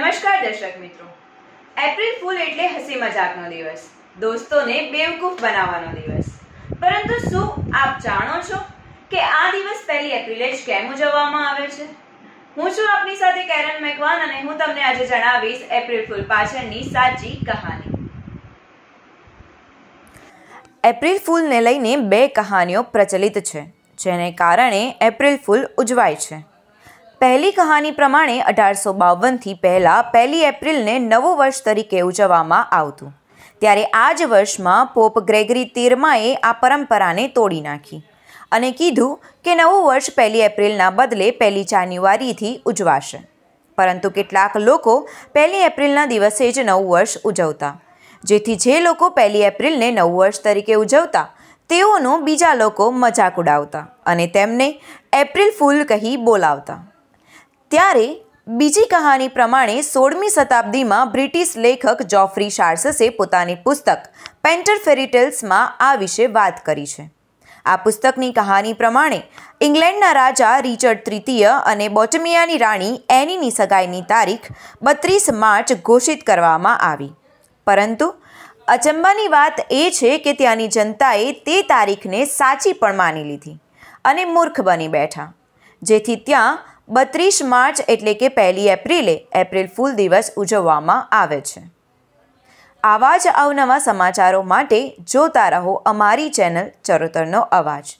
નમસ્કાર દર્શક મિત્રો એપ્રિલ ફૂલ એટલે હસી મજાકનો દિવસ દોસ્તોને બેવકૂફ બનાવવાનો દિવસ પરંતુ શું આપ જાણો છો કે આ દિવસ પહેલી એપ્રિલે જ કેમ ઉજવવામાં આવે છે હું છું આપની સાથે કેરન મેઘવાન અને હું તમને આજે જણાવીશ એપ્રિલ ફૂલ પાછળની સાચી કહાની એપ્રિલ ફૂલને લઈને બે કહાનીઓ પ્રચલિત છે જેને કારણે એપ્રિલ ફૂલ ઉજવાય છે પહેલી કહાની પ્રમાણે અઢારસો બાવનથી પહેલાં પહેલી એપ્રિલને નવું વર્ષ તરીકે ઉજવવામાં આવતું ત્યારે આ જ વર્ષમાં પોપ ગ્રેગરી તેરમાએ આ પરંપરાને તોડી નાખી અને કીધું કે નવું વર્ષ પહેલી એપ્રિલના બદલે પહેલી જાન્યુઆરીથી ઉજવાશે પરંતુ કેટલાક લોકો પહેલી એપ્રિલના દિવસે જ નવું વર્ષ ઉજવતા જેથી જે લોકો પહેલી એપ્રિલને નવું વર્ષ તરીકે ઉજવતા તેઓનો બીજા લોકો મજાક ઉડાવતા અને તેમને એપ્રિલ ફૂલ કહી બોલાવતા ત્યારે બીજી કહાની પ્રમાણે સોળમી શતાબ્દીમાં બ્રિટિશ લેખક જોફ્રી શાર્સસે પોતાની પુસ્તક પેન્ટર ફેરિટેલ્સમાં આ વિશે વાત કરી છે આ પુસ્તકની કહાની પ્રમાણે ઇંગ્લેન્ડના રાજા રિચર્ડ તૃતીય અને બોટમિયાની રાણી એનીની સગાઈની તારીખ બત્રીસ માર્ચ ઘોષિત કરવામાં આવી પરંતુ અચંબાની વાત એ છે કે ત્યાંની જનતાએ તે તારીખને સાચી પણ માની લીધી અને મૂર્ખ બની બેઠા જેથી ત્યાં બત્રીસ માર્ચ એટલે કે પહેલી એપ્રિલે એપ્રિલ ફૂલ દિવસ ઉજવવામાં આવે છે આવા જ અવનવા સમાચારો માટે જોતા રહો અમારી ચેનલ ચરોતરનો અવાજ